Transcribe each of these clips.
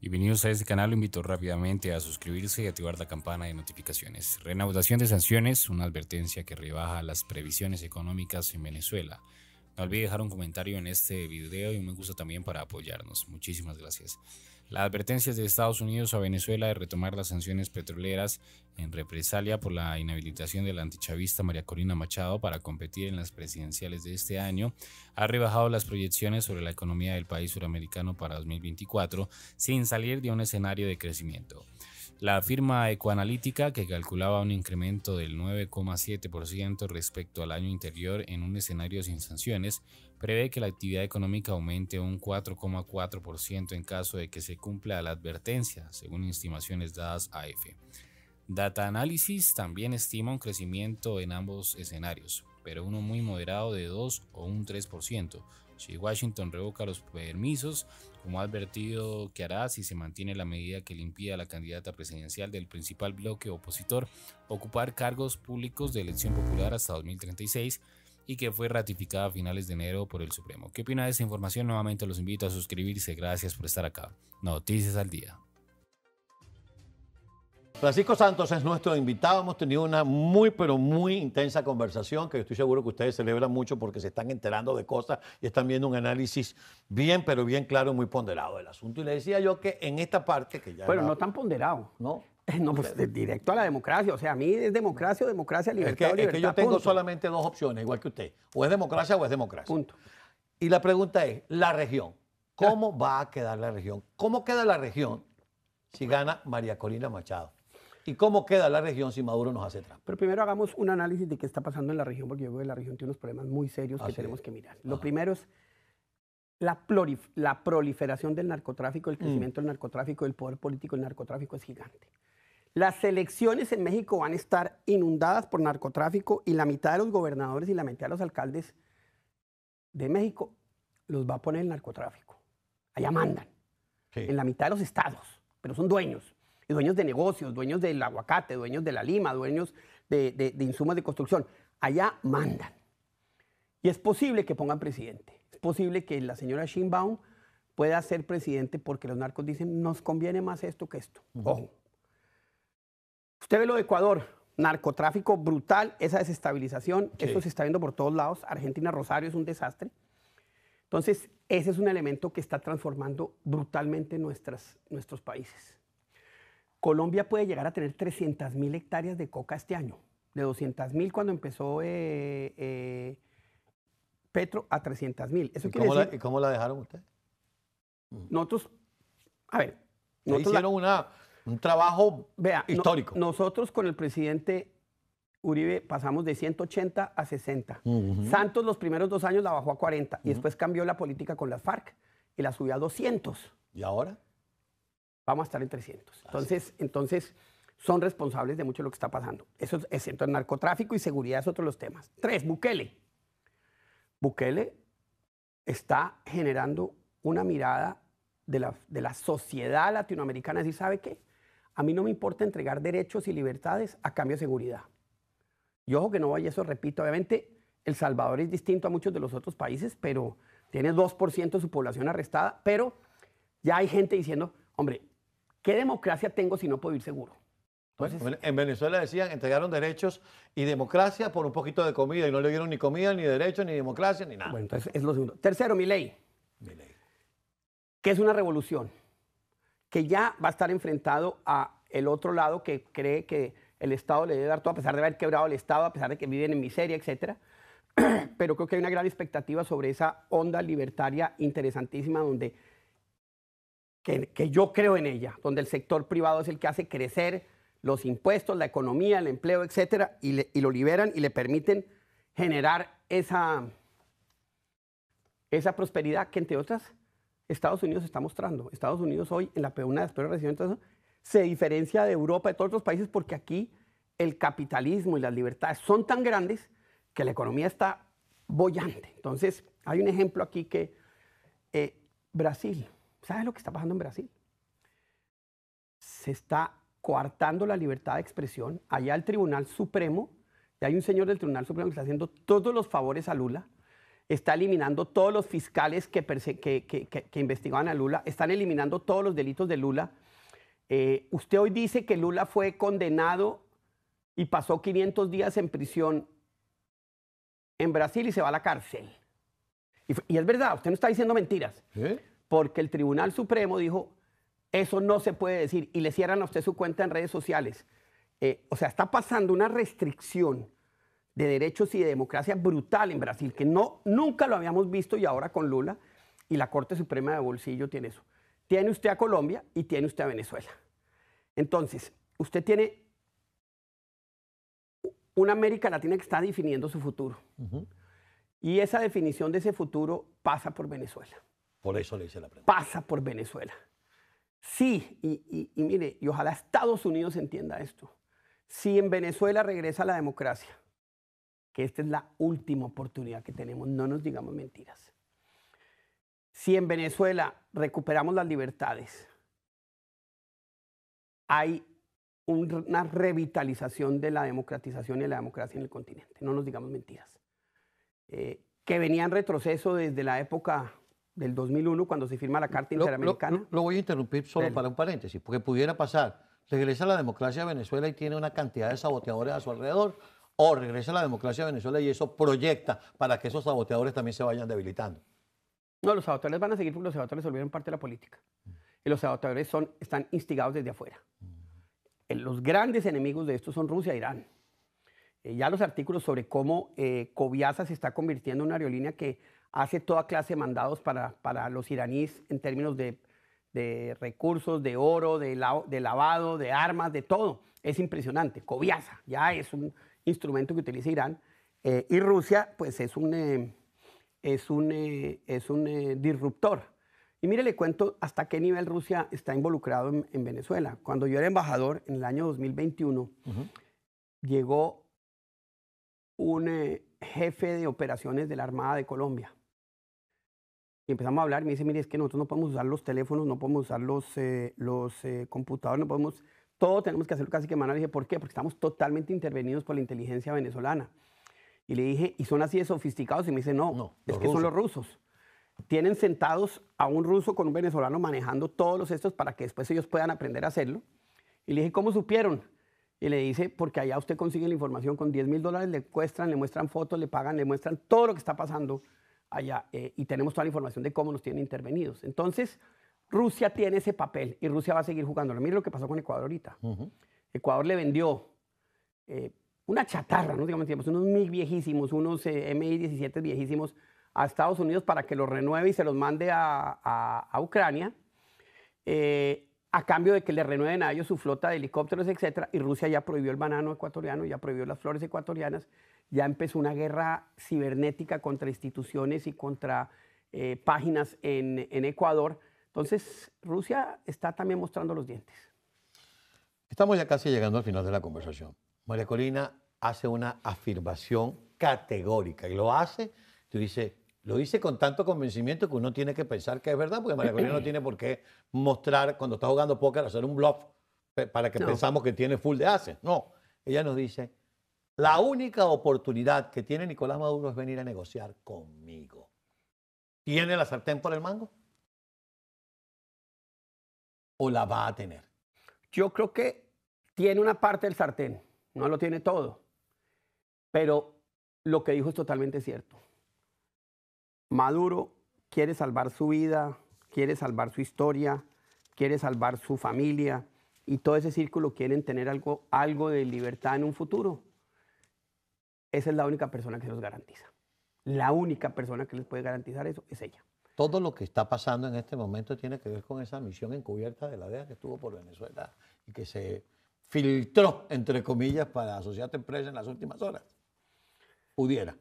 Bienvenidos a este canal, lo invito rápidamente a suscribirse y activar la campana de notificaciones. Renaudación de sanciones, una advertencia que rebaja las previsiones económicas en Venezuela. No olvide dejar un comentario en este video y un me gusta también para apoyarnos. Muchísimas gracias. La advertencia de Estados Unidos a Venezuela de retomar las sanciones petroleras en represalia por la inhabilitación de la antichavista María Corina Machado para competir en las presidenciales de este año ha rebajado las proyecciones sobre la economía del país suramericano para 2024 sin salir de un escenario de crecimiento. La firma ecoanalítica, que calculaba un incremento del 9,7% respecto al año anterior en un escenario sin sanciones, prevé que la actividad económica aumente un 4,4% en caso de que se cumpla la advertencia, según estimaciones dadas a EFE. E. Data Analysis también estima un crecimiento en ambos escenarios, pero uno muy moderado de 2 o un 3%. Si Washington revoca los permisos, como ha advertido que hará si se mantiene la medida que le impide a la candidata presidencial del principal bloque opositor ocupar cargos públicos de elección popular hasta 2036 y que fue ratificada a finales de enero por el Supremo. ¿Qué opina de esa información? Nuevamente los invito a suscribirse. Gracias por estar acá. Noticias al día. Francisco Santos es nuestro invitado. Hemos tenido una muy, pero muy intensa conversación que estoy seguro que ustedes celebran mucho porque se están enterando de cosas y están viendo un análisis bien, pero bien claro, y muy ponderado del asunto. Y le decía yo que en esta parte que ya. Pero no tan ponderado. No. No, pues directo a la democracia. O sea, a mí es democracia o democracia, libertad es que, libertad. yo tengo solamente dos opciones, igual que usted. O es democracia o es democracia. Punto. Y la pregunta es, la región. ¿Cómo va a quedar la región? ¿Cómo queda la región si gana María Corina Machado? ¿Y cómo queda la región si Maduro nos hace trampa? Pero primero hagamos un análisis de qué está pasando en la región, porque yo veo que la región tiene unos problemas muy serios que tenemos que mirar. Lo primero es la, proliferación del narcotráfico, el mm. crecimiento del narcotráfico, el poder político del narcotráfico es gigante. Las elecciones en México van a estar inundadas por narcotráfico y la mitad de los gobernadores y la mitad de los alcaldes de México los va a poner el narcotráfico. Allá mandan. En la mitad de los estados, pero son dueños dueños de negocios, dueños del aguacate, dueños de la lima, dueños de, insumos de construcción. Allá mandan. Y es posible que pongan presidente. Es posible que la señora Shinbaum pueda ser presidente porque los narcos dicen, nos conviene más esto que esto. Ojo. Usted ve lo de Ecuador, narcotráfico brutal, esa desestabilización, eso esto se está viendo por todos lados. Argentina, Rosario es un desastre. Entonces, ese es un elemento que está transformando brutalmente nuestras, nuestros países. Colombia puede llegar a tener mil hectáreas de coca este año, de 200.000 cuando empezó eh, eh, Petro a 300 mil. cómo la, ¿y cómo la dejaron ustedes? Mm. Nosotros, a ver, nosotros hicieron una, un trabajo histórico. nosotros con el presidente Uribe pasamos de 180 a 60. Santos los primeros dos años la bajó a 40 y después cambió la política con las FARC y la subió a 200. ¿Y ahora? vamos a estar en 300. Entonces, entonces son responsables de mucho de lo que está pasando. Eso es, cierto, el narcotráfico y seguridad es otro de los temas. Tres, Bukele. Bukele está generando una mirada de la, sociedad latinoamericana. decir, sabe qué? A mí no me importa entregar derechos y libertades a cambio de seguridad. Y ojo que no vaya eso, repito, obviamente El Salvador es distinto a muchos de los otros países, pero tiene 2% de su población arrestada, pero ya hay gente diciendo, hombre, ¿Qué democracia tengo si no puedo ir seguro? en Venezuela decían, entregaron derechos y democracia por un poquito de comida y no le dieron ni comida, ni derechos, ni democracia, ni nada. Bueno, entonces es lo segundo. Tercero, mi ley. Mi ley. Que es una revolución que ya va a estar enfrentado a el otro lado que cree que el Estado le debe dar todo, a pesar de haber quebrado el Estado, a pesar de que viven en miseria, etc. Pero creo que hay una gran expectativa sobre esa onda libertaria interesantísima donde que, yo creo en ella, donde el sector privado es el que hace crecer los impuestos, la economía, el empleo, etcétera, y, lo liberan y le permiten generar esa, esa prosperidad que, entre otras, Estados Unidos está mostrando. Estados Unidos hoy, en la una de las peores recientes, se diferencia de Europa, y de todos los países, porque aquí el capitalismo y las libertades son tan grandes que la economía está bollante. Entonces, hay un ejemplo aquí que eh, Brasil, ¿Sabes lo que está pasando en Brasil? Se está coartando la libertad de expresión. Allá el Tribunal Supremo, y hay un señor del Tribunal Supremo que está haciendo todos los favores a Lula, está eliminando todos los fiscales que, investigaban a Lula, están eliminando todos los delitos de Lula. Eh, usted hoy dice que Lula fue condenado y pasó 500 días en prisión en Brasil y se va a la cárcel. Y, y es verdad, usted no está diciendo mentiras. ¿Eh? porque el Tribunal Supremo dijo, eso no se puede decir, y le cierran a usted su cuenta en redes sociales. Eh, o sea, está pasando una restricción de derechos y de democracia brutal en Brasil, que no, nunca lo habíamos visto y ahora con Lula, y la Corte Suprema de Bolsillo tiene eso. Tiene usted a Colombia y tiene usted a Venezuela. Entonces, usted tiene una América Latina que está definiendo su futuro. Y esa definición de ese futuro pasa por Venezuela. Por eso le hice la pregunta. Pasa por Venezuela. Sí, y, mire, y ojalá Estados Unidos entienda esto. Si en Venezuela regresa la democracia, que esta es la última oportunidad que tenemos, no nos digamos mentiras. Si en Venezuela recuperamos las libertades, hay una revitalización de la democratización y la democracia en el continente, no nos digamos mentiras. Eh, que venía en retroceso desde la época del 2001 cuando se firma la Carta Interamericana. Lo, voy a interrumpir solo para un paréntesis, porque pudiera pasar, regresa la democracia a Venezuela y tiene una cantidad de saboteadores a su alrededor, o regresa la democracia a Venezuela y eso proyecta para que esos saboteadores también se vayan debilitando. No, los saboteadores van a seguir porque los saboteadores se volvieron parte de la política. Mm. Y los saboteadores son, están instigados desde afuera. Mm. Los grandes enemigos de esto son Rusia e Irán. Eh, ya los artículos sobre cómo Cobiaza eh, se está convirtiendo en una aerolínea que hace toda clase de mandados para, los iraníes en términos de, recursos, de oro, de, lavado, de armas, de todo. Es impresionante. Cobiasa ya es un instrumento que utiliza Irán. Eh, y Rusia, pues es un, eh, es un, eh, disruptor. Y mire, le cuento hasta qué nivel Rusia está involucrado en, Venezuela. Cuando yo era embajador en el año 2021, llegó un jefe de operaciones de la Armada de Colombia y empezamos a hablar y me dice, mire, es que nosotros no podemos usar los teléfonos, no podemos usar los, eh, los eh, computadores, no podemos, todo tenemos que hacerlo casi que manual. Le dije, ¿por qué? Porque estamos totalmente intervenidos por la inteligencia venezolana. Y le dije, ¿y son así de sofisticados? Y me dice, no, no es que son los rusos. Tienen sentados a un ruso con un venezolano manejando todos los estos para que después ellos puedan aprender a hacerlo. Y le dije, ¿cómo supieron? Y le dice, porque allá usted consigue la información con 10 mil dólares, le cuestan, le muestran fotos, le pagan, le muestran todo lo que está pasando allá eh, y tenemos toda la información de cómo nos tienen intervenidos. Entonces, Rusia tiene ese papel y Rusia va a seguir jugándolo. Mire lo que pasó con Ecuador ahorita. Ecuador le vendió eh, una chatarra, no digamos, unos MIG viejísimos, unos eh, MI-17 viejísimos a Estados Unidos para que los renueve y se los mande a, a, Ucrania, a cambio de que le renueven a ellos su flota de helicópteros, etc. Y Rusia ya prohibió el banano ecuatoriano, ya prohibió las flores ecuatorianas, ya empezó una guerra cibernética contra instituciones y contra eh, páginas en, Ecuador. Entonces, Rusia está también mostrando los dientes. Estamos ya casi llegando al final de la conversación. María Colina hace una afirmación categórica y lo hace, tú dices, lo dice con tanto convencimiento que uno tiene que pensar que es verdad, porque María Colina no tiene por qué mostrar cuando está jugando póker, hacer un bluff para que pensamos que tiene full de ases. No, ella nos dice, la única oportunidad que tiene Nicolás Maduro es venir a negociar conmigo. ¿Tiene la sartén por el mango? ¿O la va a tener? Yo creo que tiene una parte del sartén, no lo tiene todo. Pero lo que dijo es totalmente cierto. Maduro quiere salvar su vida, quiere salvar su historia, quiere salvar su familia y todo ese círculo quieren tener algo, algo de libertad en un futuro. Esa es la única persona que se los garantiza. La única persona que les puede garantizar eso es ella. Todo lo que está pasando en este momento tiene que ver con esa misión encubierta de la DEA que estuvo por Venezuela y que se filtró, entre comillas, para a empresas en las últimas horas. Pudiera.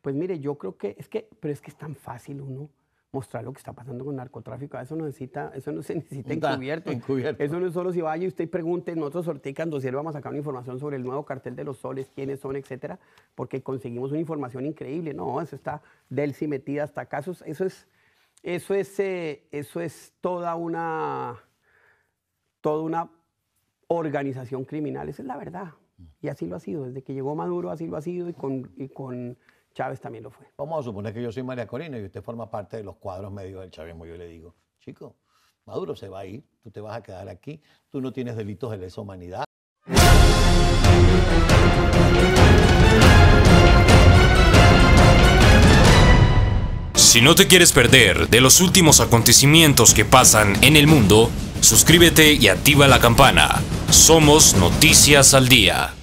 Pues mire, yo creo que es que, pero es que es tan fácil uno mostrar lo que está pasando con narcotráfico. Eso no, necesita, eso no se necesita encubierto. Eso no es solo si vaya y usted pregunte, nosotros sorteamos si vamos a sacar una información sobre el nuevo cartel de los soles, quiénes son, etcétera, porque conseguimos una información increíble. No, eso está Delcy metida hasta casos. Eso es, eso es, eh, eso es toda una, toda una organización criminal. Esa es la verdad. Y así lo ha sido. Desde que llegó Maduro, así lo ha sido. y con Chávez también lo fue. Vamos a suponer que yo soy María Corina y usted forma parte de los cuadros medios del Chávez. Yo le digo, chico, Maduro se va a ir, tú te vas a quedar aquí, tú no tienes delitos de lesa humanidad. Si no te quieres perder de los últimos acontecimientos que pasan en el mundo, suscríbete y activa la campana. Somos Noticias al Día.